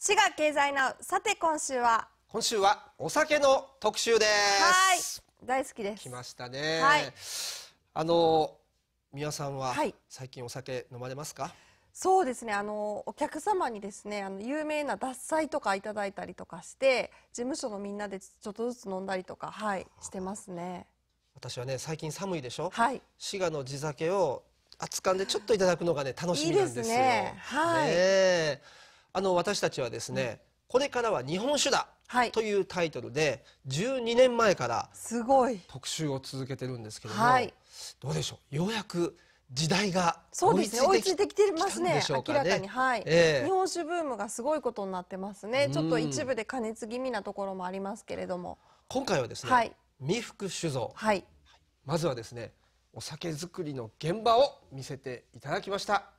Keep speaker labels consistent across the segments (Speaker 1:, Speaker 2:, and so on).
Speaker 1: 滋賀経済ナウさて今週は
Speaker 2: 今週はお酒の特集で
Speaker 1: すはい大好きです来
Speaker 2: ましたね、はい、あの皆さんは最近お酒飲まれますか、はい、
Speaker 1: そうですねあのお客様にですねあの有名な獺祭とかいただいたりとかして事務所のみんなでちょっとずつ飲んだりとかはいしてますね
Speaker 2: 私はね最近寒いでしょ、はい、滋賀の地酒を熱燗でちょっといただくのがね楽しみなんですよいいですねはい、ねあの私たちはですね、これからは日本酒だというタイトルで12年前からすごい特集を続けてるんですけども、はい、どうでしょうようやく時代が追いつい
Speaker 1: てきてますね、ね、明らかに、はいえー、日本酒ブームがすごいことになってますねちょっと一部で過熱気味なところもありますけれども
Speaker 2: 今回はですね、はい、未福酒造、はい、まずはですねお酒造りの現場を見せていただきました。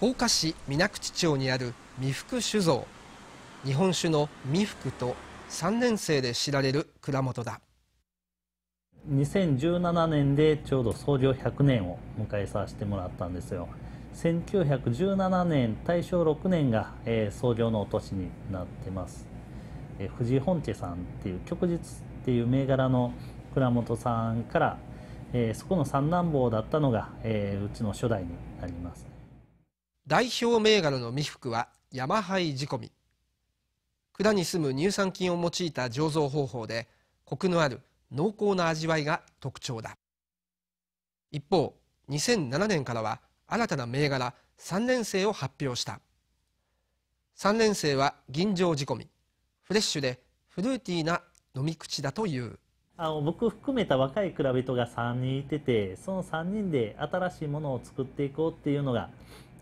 Speaker 2: 甲賀市水口町にある三福酒造日
Speaker 3: 本酒の三福と3年生で知られる蔵元だ2017年でちょうど創業100年を迎えさせてもらったんですよ1917年大正6年が、えー、創業の年になってます、えー、藤井本家さんっていう旭日っていう銘柄の蔵元さんから、えー、そこの三男坊だったのが、えー、うちの初代になります代表銘柄の未服は山灰仕込み
Speaker 2: 管に住む乳酸菌を用いた醸造方法でコクのある濃厚な味わいが特徴だ一方2007年からは新たな銘柄3年生を発表した3年生は吟醸
Speaker 3: 仕込みフレッシュでフルーティーな飲み口だというあの僕含めた若い蔵人が3人いててその3人で新しいものを作っていこうっていうのが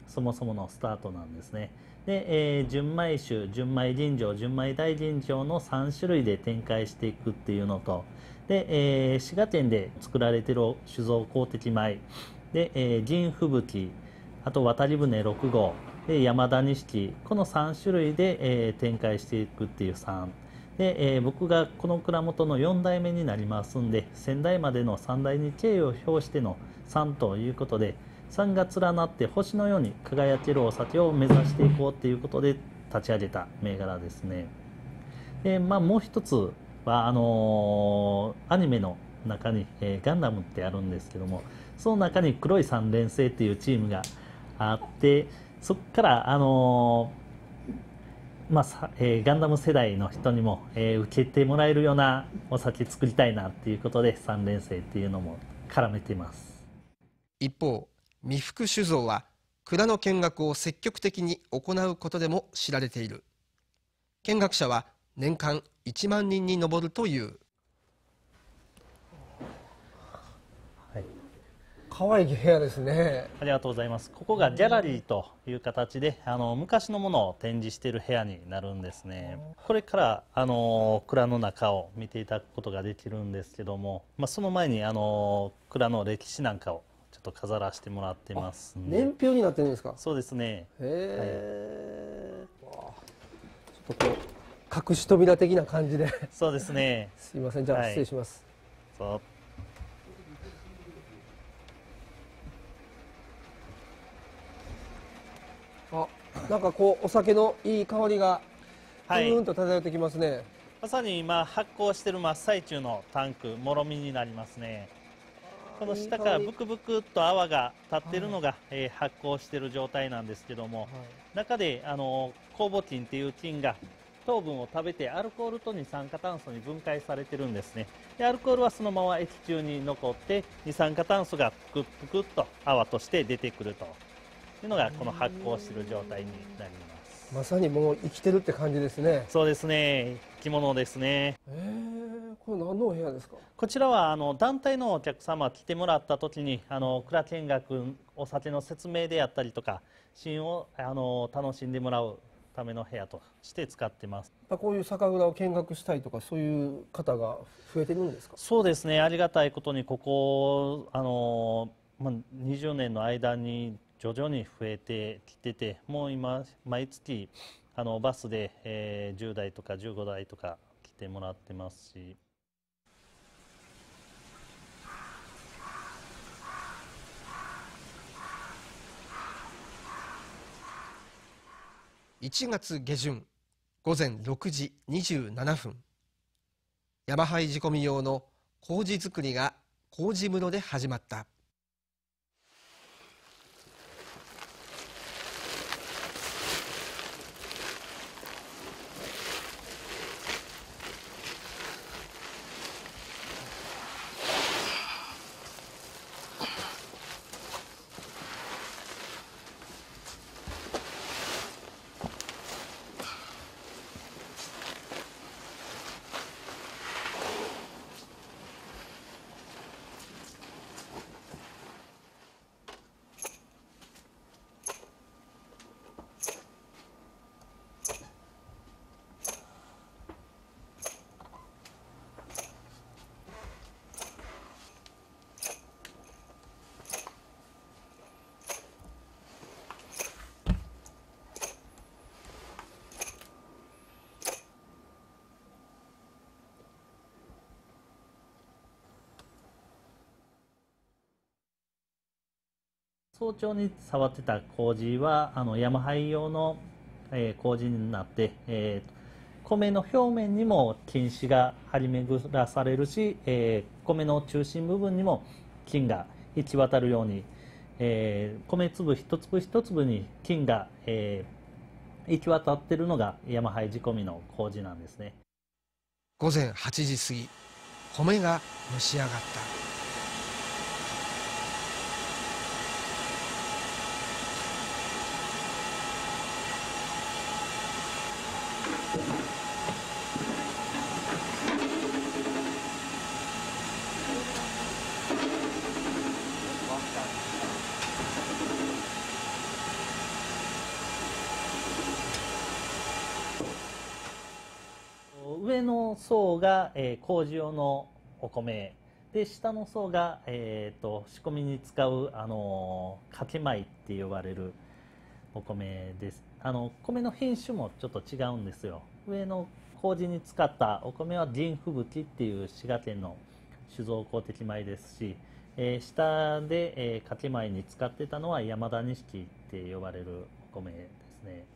Speaker 3: そもそものスタートなんですね。で、えー、純米酒、純米吟醸、純米大吟醸の3種類で展開していくっていうのと、で、えー、滋賀県で作られてる酒造公的米、で、えー、銀吹雪、あと渡り船6号、で山田錦、この3種類で、えー、展開していくっていう3。で、えー、僕がこの蔵元の4代目になりますんで、仙台までの3代に敬意を表しての3ということで、山が連なって星のように輝けるお酒を目指していこうっていうことで立ち上げた銘柄ですね。でまあ、もう一つはあのー、アニメの中に、えー、ガンダムってあるんですけどもその中に黒い三連星っていうチームがあってそこからあのーまあえー、ガンダム世代の人にも、えー、受けてもらえるようなお酒作りたいなっていうことで3連星っていうのも絡めてます
Speaker 2: 一方三福酒造は蔵の見学を積極的に行うことでも知られている見学者は年間1万人に上るという、はい、可愛い部屋ですね
Speaker 3: ありがとうございますここがギャラリーという形であの昔のものを展示している部屋になるんですねこれからあの蔵の中を見ていただくことができるんですけども、まあ、その前にあの蔵の歴史なんかをと飾らせてもらってます、年表になってるんですかそうですねへえ、はい、ちょっとこう隠し扉的な感じでそうですねすいませんじゃあ失礼します、はい
Speaker 2: あなんかこうお酒のいい香りが
Speaker 3: ふんと漂ってきますね、はい、まさに今発酵してる真っ最中のタンクもろみになりますねこの下からブクブクと泡が立ってるのが、はい、えー、発酵してる状態なんですけども、はい、中であの酵母菌っていう菌が糖分を食べてアルコールと二酸化炭素に分解されてるんですねでアルコールはそのまま液中に残って二酸化炭素がぷくぷくっと泡として出てくるというのがこの発酵してる状態になりますまさにもう生きてるって感じですねそうですね生き物ですね、えこれ何のお部屋ですかこちらはあの団体のお客様来てもらった時にあの蔵見学お酒の説明であったりとかシーンをあの楽しんでもらうための部屋として使ってます
Speaker 2: こういう酒蔵を見学したいとかそういう方が増えてるんですか
Speaker 3: そうですねありがたいことにここあの、まあ、20年の間に徐々に増えてきててもう今毎月あのバスで、えー、10台とか15台とか来てもらってますし。
Speaker 2: 1月下旬午前6時27分山灰仕込み用の麹作りが麹室で始まった
Speaker 3: 早朝に触ってた麹はあの山灰用の、えー、麹になって、えー、米の表面にも菌糸が張り巡らされるし、えー、米の中心部分にも菌が行き渡るように、えー、米粒一粒一粒に菌が、えー、行き渡ってるのが山灰仕込みの事なんですね午前8時過ぎ米が蒸し上
Speaker 2: がった
Speaker 3: 上の層が、えー、麹用のお米で下の層が、えーと、と仕込みに使う、あのー、かけ米って呼ばれるお米ですあの米の品種もちょっと違うんですよ上の麹に使ったお米は銀吹雪っていう滋賀県の酒造公的米ですし、えー、下で、えー、かけ米に使ってたのは山田錦って呼ばれるお米ですね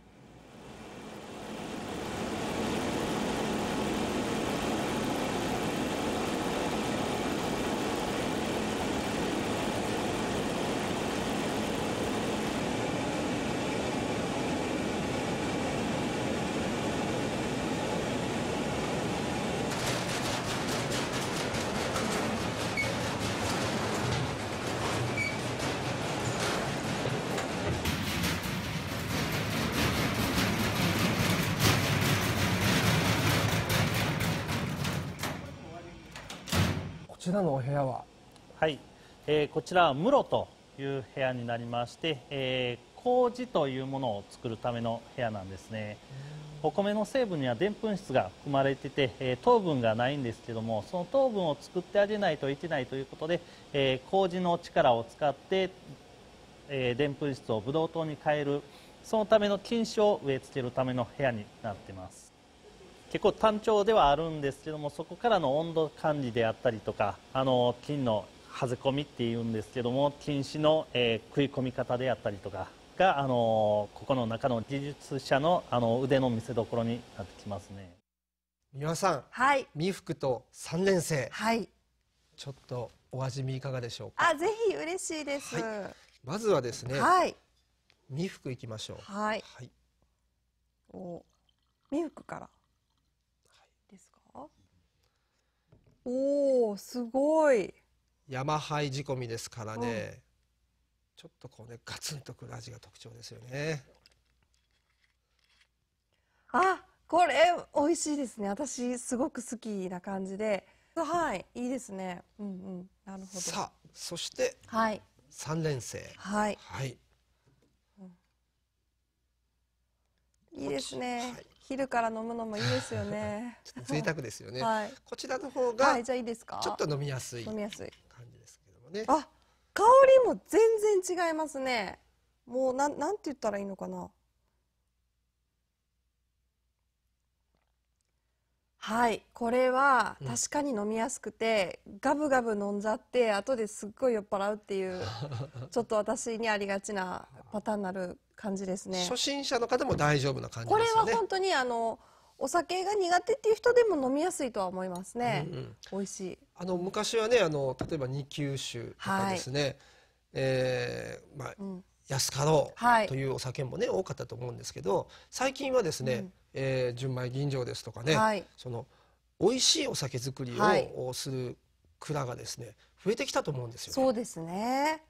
Speaker 3: ちらのお部屋ははい、えー、こちらは室という部屋になりまして、えー、麹というものを作るための部屋なんですねお米の成分にはでんぷん質が含まれてて、えー、糖分がないんですけどもその糖分を作ってあげないといけないということで、えー、麹の力を使ってでんぷん質をブドウ糖に変えるそのための菌糸を植え付けるための部屋になってます結構単調ではあるんですけどもそこからの温度管理であったりとかあの菌のはぜ込みっていうんですけども菌糸の、えー、食い込み方であったりとかが、あのここの中の技術者のあの腕の見せ所になってきますね
Speaker 2: 三輪さん、はい、美福と3年生、はい、ちょっとお味見いかがでしょう
Speaker 1: かあぜひ嬉しいです、はい、
Speaker 2: まずはですね、はい、美福いきましょうはい、はい、
Speaker 1: お美福からおお、すごい。
Speaker 2: 山灰仕込みですからね、ちょっとこうねガツンとくる味が特徴ですよね。
Speaker 1: あ、これ美味しいですね。私すごく好きな感じで、はい、いいですね。うんうん、なるほど。さあ、そして、はい、
Speaker 2: 三連生はい。はい
Speaker 1: いいですね、はい、昼から飲むのもいいですよね 贅沢
Speaker 2: ですよね、は
Speaker 1: い、こちらの方がじゃいいですかちょっと
Speaker 2: 飲みやすい飲
Speaker 1: みやすい感じですけどもねあ香りも全然違いますねもうなんなんて言ったらいいのかなはいこれは確かに飲みやすくて、ガブガブ飲んじゃって後ですっごい酔っ払うっていう ちょっと私にありがちなパターンになる感じですね初心者の方も大
Speaker 2: 丈夫な感じこでれすよは
Speaker 1: 本当にあのお酒が苦手っていう人でも飲みやすいとは思いますね、うんうん美味しいあの昔はねあ
Speaker 2: の例えば二級酒とかですね、えーまあ、うん安かろうというお酒もね多かったと思うんですけど最近はですね、えー、純米吟醸ですとかね、はい、その美味しいお酒造りをする蔵がですね増えてきたと思うんですよ、ね、そうですね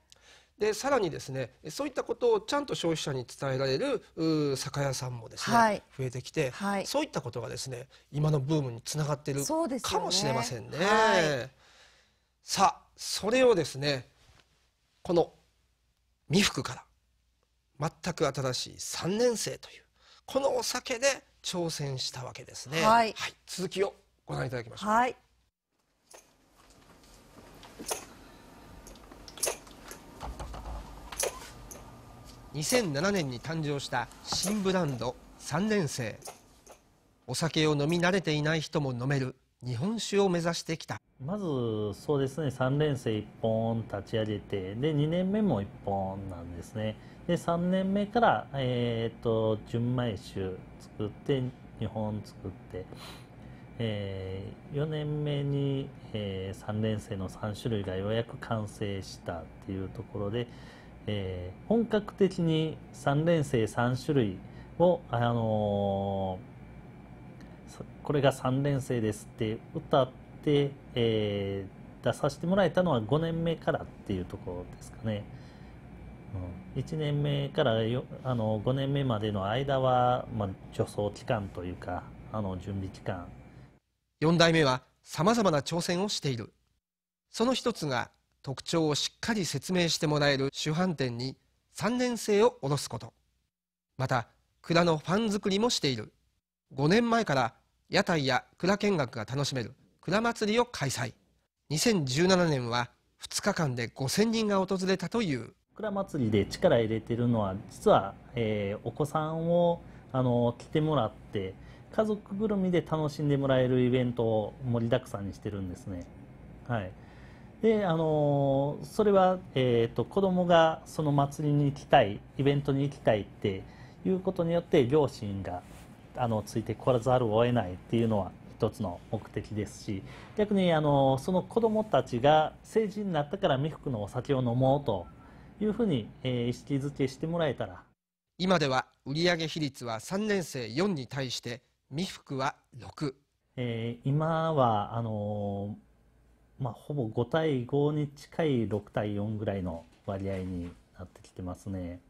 Speaker 2: でさらにですねそういったことをちゃんと消費者に伝えられる酒屋さんもですね、はい、増えてきて、はい、そういったことがですね今のブームにつながってるかもしれませんね。ねはい、さあそれをですねこの未服から全く新しい3年生というこのお酒で挑戦したわけです
Speaker 1: ね、はい、はい、続きをご覧いただきましょう、はい、
Speaker 2: 2007年に誕生した新ブランド3年生お酒を飲み慣れていない人も飲める日本酒を目指してきた
Speaker 3: まずそうですね3連生1本立ち上げてで2年目も1本なんですねで3年目から、えーと、純米酒作って2本作って、えー、4年目に、えー、3連生の3種類がようやく完成したっていうところで、えー、本格的に3連生3種類を、あのー、これが3連生ですって歌って、えー、出させてもらえたのは5年目からっていうところですかね。うん、1年目からよあの5年目までの間は、まあ、助走期間というかあの準備期間4代目はさまざまな挑戦をしている
Speaker 2: その一つが特徴をしっかり説明してもらえる主販店に3年生を下ろすことまた蔵のファン作りもしている5年前から屋台や蔵見学が楽しめる蔵祭りを開催2017
Speaker 3: 年は2日間で5000人が訪れたという蔵祭りで力入れてるのは実は、えー、お子さんをあの来てもらって家族ぐるみで楽しんでもらえるイベントを盛りだくさんにしてるんですね。はい、であのそれは、えーと、子どもがその祭りに行きたいイベントに行きたいっていうことによって両親があのついてこらざるを得ないっていうのはつの目的ですし逆にあのその子どもたちが成人になったから未服のお酒を飲もうというふうに、え意識づけしてもらえたら今では売上比率は3年生4に対して未服は6、えー、今はあのまあ、ほぼ5対5に近い6対4ぐらいの割合になってきてますね。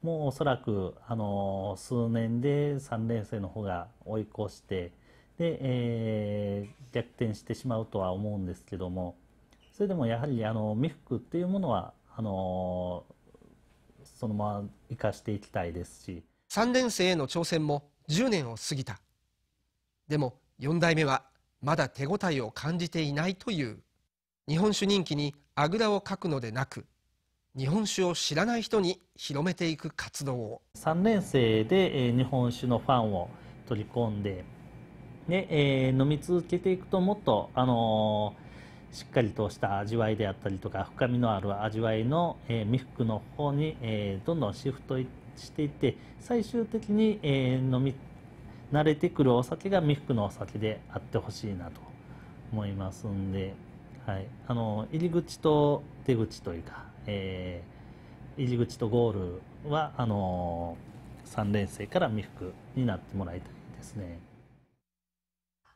Speaker 3: もうおそらく、あの数年で3年生の方が追い越して、で、えー、逆転してしまうとは思うんですけどもそれでもやはりあの未クっていうものはあのそのまま生かしていきたいですし3年生への挑戦も10年を過ぎた
Speaker 2: でも4代目はまだ手応えを感じていないという日本
Speaker 3: 酒人気にあぐらをかくのでなく日本酒を知らない人に広めていく活動を3年生で日本酒のファンを取り込んでねえー、飲み続けていくともっと、あのー、しっかりとした味わいであったりとか深みのある味わいの、えー、未服の方に、えー、どんどんシフトしていって最終的に、えー、飲み慣れてくるお酒が未服のお酒であってほしいなと思いますんで、はい、あの入り口と出口というか、えー、入り口とゴールはあのー、3連生から未服になってもらいたいですね。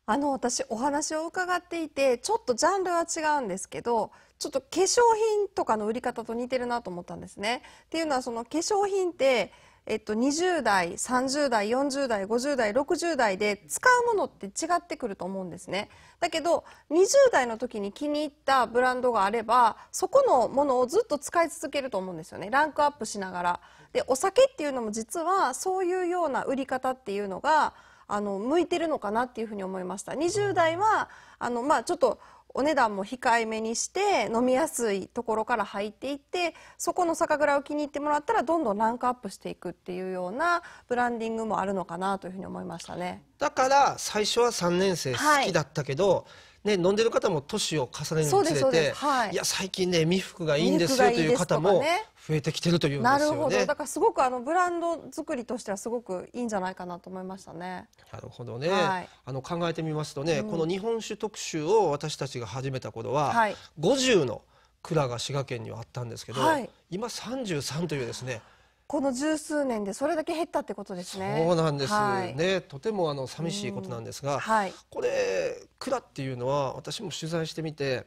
Speaker 1: あの私お話を伺っていてちょっとジャンルは違うんですけどちょっと化粧品とかの売り方と似てるなと思ったんですね。っていうのはその化粧品ってえっと、20代30代40代50代60代で使うものって違ってくると思うんですねだけど20代の時に気に入ったブランドがあればそこのものをずっと使い続けると思うんですよねランクアップしながらでお酒っていうのも実はそういうような売り方っていうのがあの向いてるのかなっていうふうに思いました20代はあの、まあ、ちょっとお値段も控えめにして飲みやすいところから入っていってそこの酒蔵を気に入ってもらったらどんどんランクアップしていくっていうようなブランディングもあるのかなというふうに思いましたね
Speaker 2: だから最初は3年生好きだったけど、はいね、飲んでる方も年を重ねるにつれて、はい、いや最近ね未服がいいんですよという方も増えてきてるというんですよね。なるほどだか
Speaker 1: らすごくあのブランド作りとしてはすごくいいんじゃないかなと思いましたね。
Speaker 2: なるほどね、はい、あの考えてみますとね、うん、この日本酒特集を私たちが始めた頃は、はい、50の蔵が滋賀県にはあったんですけど、はい、今33というですね
Speaker 1: この十数年でそれだけ減ったってことですね。そうなんです、はい、
Speaker 2: ねとてもあの寂しいことなんですが、うんは
Speaker 1: い、これ
Speaker 2: 蔵っていうのは私も取材してみて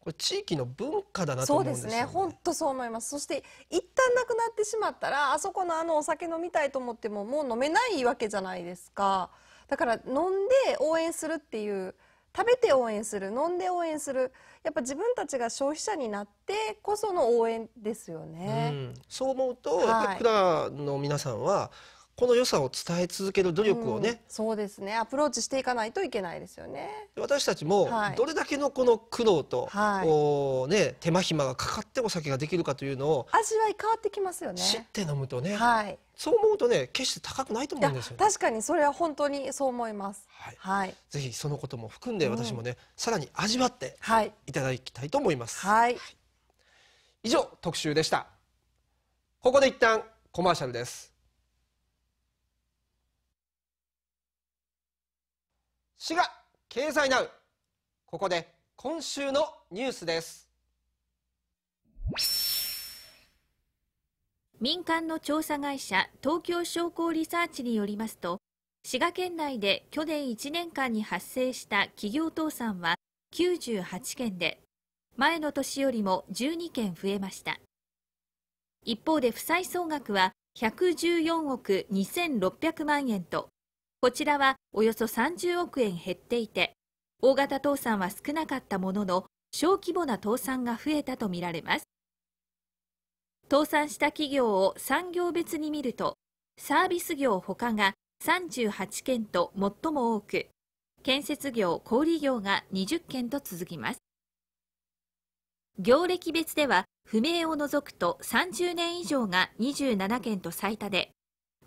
Speaker 2: これ地域の文化だなと思うんですね。そうです
Speaker 1: ね本当そう思いますそして一旦なくなってしまったらあそこのあのお酒飲みたいと思ってももう飲めないわけじゃないですかだから飲んで応援するっていう。食べて応援する飲んで応援するやっぱ自分たちが消費者になってこその応援ですよね。うん、そう思うと、はい、僕
Speaker 2: らの皆さんはこの良さを伝え続ける努力をね、うん、
Speaker 1: そうですねアプローチしていかないといけないですよね
Speaker 2: 私たちもどれだけのこの苦労と、はい、ね手間暇がかかってお酒ができるかというのを
Speaker 1: 味わい変わってきますよね知っ
Speaker 2: て飲むとね、はい、そう思うとね決して高くないと思うんですよ、ね、確
Speaker 1: かにそれは本当にそう思います、はい、はい、
Speaker 2: ぜひそのことも含んで私もね、うん、さらに味わっていただきたいと思います、はい、以上特集でしたここで一旦コマーシャルです滋賀経済ナウここで今週のニュースです
Speaker 4: 民間の調査会社東京商工リサーチによりますと滋賀県内で去年1年間に発生した企業倒産は98件で前の年よりも12件増えました一方で負債総額は114億2600万円とこちらはおよそ30億円減っていて、大型倒産は少なかったものの、小規模な倒産が増えたとみられます。倒産した企業を産業別に見ると、サービス業ほかが38件と最も多く、建設業・小売業が20件と続きます。業歴別では、不明を除くと30年以上が27件と最多で、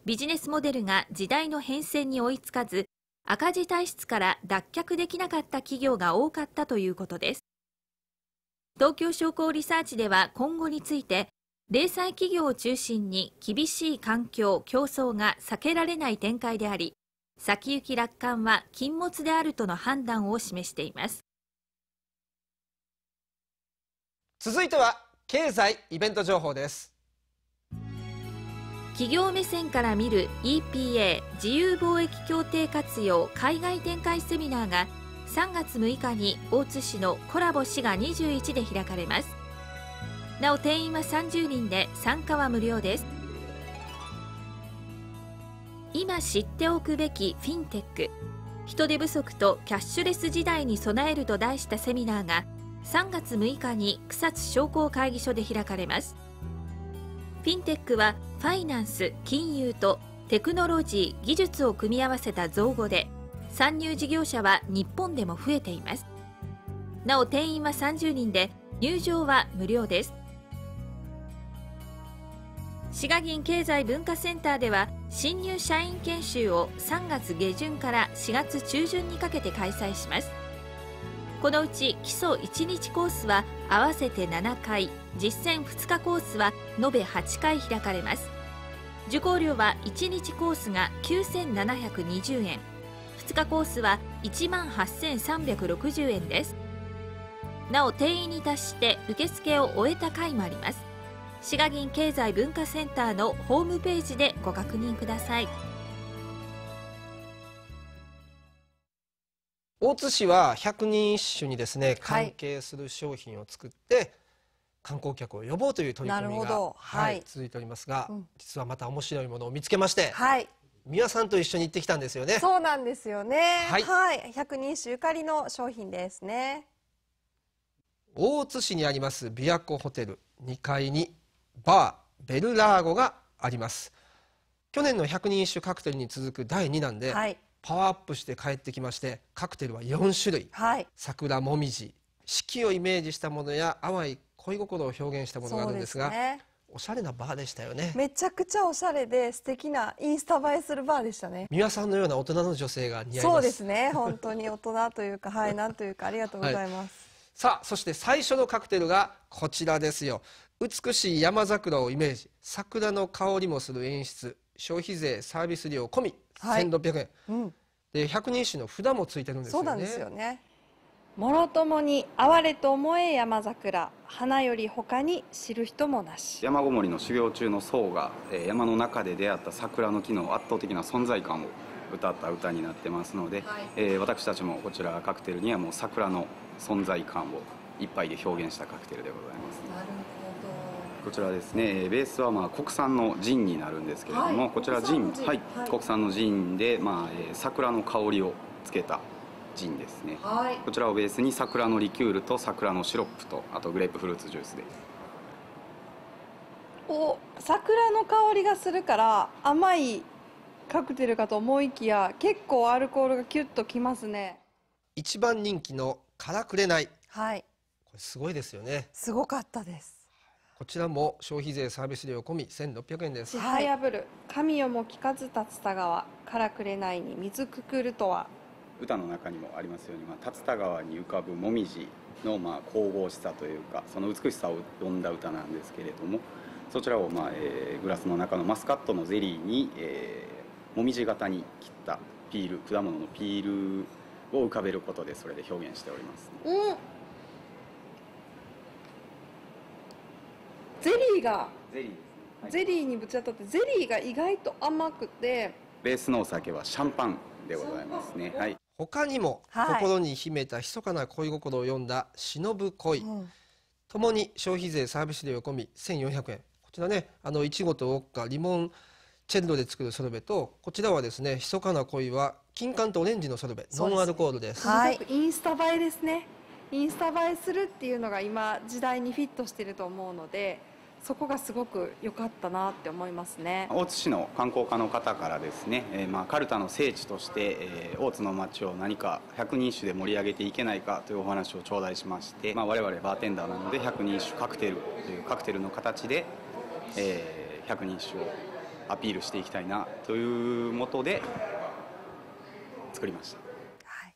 Speaker 4: ビジネスモデルが時代の変遷に追いつかず赤字体質から脱却できなかった企業が多かったということです東京商工リサーチでは今後について零細企業を中心に厳しい環境・競争が避けられない展開であり先行き楽観は禁物であるとの判断を示しています続いては経済イベント情報です企業目線から見る EPA 自由貿易協定活用海外展開セミナーが3月6日に大津市のコラボ滋賀21で開かれますなお定員は30人で参加は無料です今知っておくべきフィンテック人手不足とキャッシュレス時代に備えると題したセミナーが3月6日に草津商工会議所で開かれますフィンテックはファイナンス金融とテクノロジー技術を組み合わせた造語で参入事業者は日本でも増えていますなお定員は30人で入場は無料です滋賀銀経済文化センターでは新入社員研修を3月下旬から4月中旬にかけて開催しますこのうち基礎1日コースは合わせて7回実践2日コースは延べ8回開かれます受講料は1日コースが9720円2日コースは1万8360円ですなお定員に達して受付を終えた回もあります滋賀銀経済文化センターのホームページでご確認ください。
Speaker 2: 大津市は百人一首にですね関係する商品を作って、観光客を呼ぼうという取り組みが、はいはい、続いておりますが、うん、実はまた面白いものを見つけまして、はい、美輪さんと一緒に行ってきたんですよね
Speaker 1: そうなんですよねはい百、人一首ゆかりの商品ですね
Speaker 2: 大津市にあります琵琶湖ホテル2階にバーベルラーゴがあります去年の百人一首カクテルに続く第2弾で、はい、パワーアップして帰ってきましてカクテルは4種類、はい、桜もみじ四季をイメージしたものや淡い恋心を表現したものがあるんですが、ね、おしゃれなバーでしたよねめ
Speaker 1: ちゃくちゃおしゃれで素敵なインスタ映えするバーでしたね
Speaker 2: 三輪さんのような大人の女性が似合いますそうで
Speaker 1: すね本当に大人というかはい なんというかありがとうございます、はい、
Speaker 2: さあそして最初のカクテルがこちらですよ美しい山桜をイメージ桜の香りもする演出消費税サービス料込み1600円、うん、で百人一首の
Speaker 5: 札もついてるんですよねそうなんですよね
Speaker 1: もろともに哀れと思え山桜花よりかに知る人もな
Speaker 5: し山ごもりの修行中の僧が山の中で出会った桜の木の圧倒的な存在感を歌った歌になってますので、はい、えー、私たちもこちらカクテルにはもう桜の存在感をいっぱいで表現したカクテルでございます。こちらですねベースはまあ国産のジンになるんですけれども、はい、こちらジンはい、はい、国産のジンで、まあえー、桜の香りをつけたジンですね、はい、こちらをベースに桜のリキュールと桜のシロップとあとグレープフルーツジュースです
Speaker 1: お桜の香りがするから甘いカクテルかと思いきや結構アルコールがキュッときますね
Speaker 2: 一番人気のからくれないはいこれすごいですよね
Speaker 1: すごかったです
Speaker 2: こちらも消費税サービス料込み千六百円です。はい、
Speaker 1: 破る神よも聞かず竜田川からくれないに水くくるとは。
Speaker 5: 歌の中にもありますように、まあ、竜田川に浮かぶ紅葉のまあ神々しさというかその美しさを詠んだ歌なんですけれどもそちらをまあ、えー、グラスの中のマスカットのゼリーに、えー、紅葉型に切ったピール果物のピールを浮かべることでそれで表現しております、
Speaker 1: うんゼリーがゼリー、はい、ゼリーにぶち当たってゼリーが意外と甘くて
Speaker 5: ベースのお酒はシャンパンでございますねはい
Speaker 2: 他にも、心に秘めた密かな恋心を読んだ「忍ぶ恋」と、う、も、ん、に消費税サービス料込み1400円こちらねあのいちごとウォッカリモンチェンドで作るソルベとこちらはですね密かな恋は金柑とオレンジのソルベ、ね、ノンアルコールです、す、はい、
Speaker 1: インスタ映えですねインスタ映えするっていうのが今時代にフィットしてると思うのでそこがすごく良かったなって思いますね大
Speaker 5: 津市の観光課の方からですね、えー、まあ、カルタの聖地として、えー、大津の街を何か百人一首で盛り上げていけないかというお話を頂戴しまして、まあ、我々バーテンダーなので百人一首カクテルというカクテルの形で、えー、百人一首をアピールしていきたいなというもとで作りました、は
Speaker 1: い、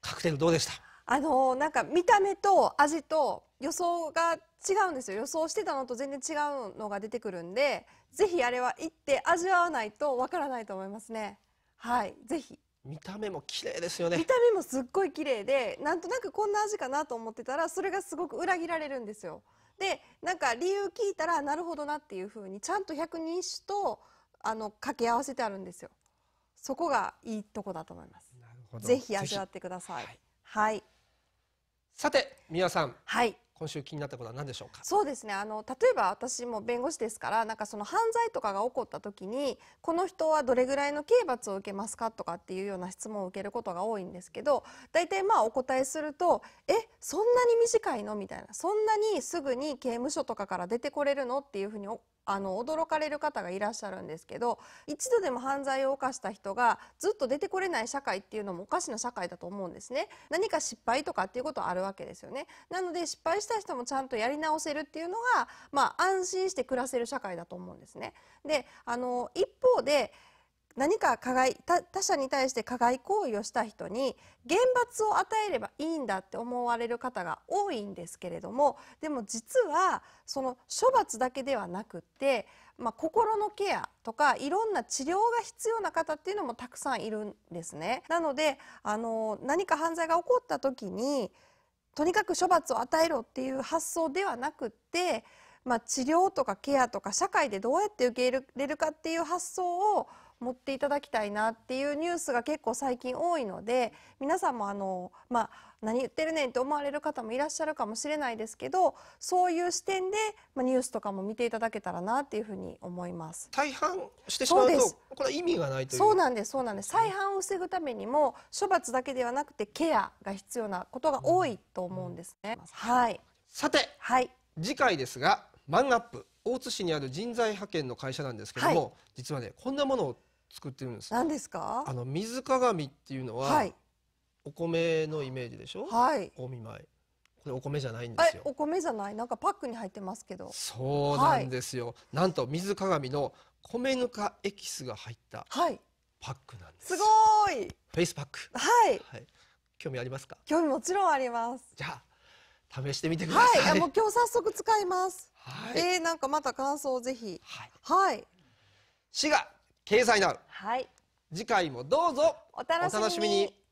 Speaker 1: カクテルどうでしたあのー、なんか見た目と味と予想が違うんですよ予想してたのと全然違うのが出てくるんでぜひあれは行って味わわないとわからないと思いますねはいぜひ
Speaker 2: 見た目も綺麗ですよね見
Speaker 1: た目もすっごい綺麗でなんとなくこんな味かなと思ってたらそれがすごく裏切られるんですよでなんか理由聞いたらなるほどなっていうふうにちゃんと百人一首とあの掛け合わせてあるんですよそこがいいとこだと思いま
Speaker 2: すぜひ味わ
Speaker 1: ってください、はい、はいさて
Speaker 2: 皆さん、はい、今週気になったことは何でしょう
Speaker 1: かそうですねあの例えば私も弁護士ですからなんかその犯罪とかが起こった時にこの人はどれぐらいの刑罰を受けますかとかっていうような質問を受けることが多いんですけど大体まあお答えすると「えそんなに短いの?」みたいな「そんなにすぐに刑務所とかから出てこれるの?」っていうふうにあの驚かれる方がいらっしゃるんですけど一度でも犯罪を犯した人がずっと出てこれない社会っていうのもおかしな社会だと思うんですね何か失敗とかっていうことはあるわけですよねなので失敗した人もちゃんとやり直せるっていうのがまあ安心して暮らせる社会だと思うんですねであの一方で何か加害他者に対して加害行為をした人に厳罰を与えればいいんだって思われる方が多いんですけれどもでも実はその処罰だけではなくて、まあ、心のケアとかいろんな治療が必要な方っていうのもたくさんいるんですね。なのであの何か犯罪が起こった時にとにかく処罰を与えろっていう発想ではなくって、まあ、治療とかケアとか社会でどうやって受け入れるかっていう発想を持っていただきたいなっていうニュースが結構最近多いので皆さんもあの、まあ、何言ってるねんって思われる方もいらっしゃるかもしれないですけどそういう視点で、まあ、ニュースとかも見ていただけたらなっていうふうに思います。再犯してしまうとこれは意味がないというそうなんですそうなんです再犯を防ぐためにも処罰だけではなくてケアが必要なことが多いと思うんですね。うん、はいさて、
Speaker 2: はい、次回ですがマンアップ大津市にある人材派遣の会社なんですけども、はい、実はねこんなものを作ってるんです何ですかあの水鏡っていうのは、はい、お米のイメージでしょ、はい、お見舞いこれお米じゃないんですよお
Speaker 1: 米じゃないなんかパックに入ってますけどそうなんで
Speaker 2: すよ、はい、なんと水鏡の米ぬかエキスが入ったは
Speaker 1: いパ
Speaker 2: ックなんです、すごいフェイスパックはい、はい、興味ありますか
Speaker 1: 興味もちろんありますじゃ
Speaker 2: 試してみてください。はい、もう
Speaker 1: 今日早速使います。はい、えー、なんかまた感想をぜひ。はい。はい。
Speaker 2: 詩が掲載なる。はい。次回もどうぞお楽しみに。